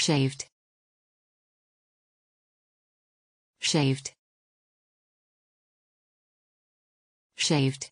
shaved shaved shaved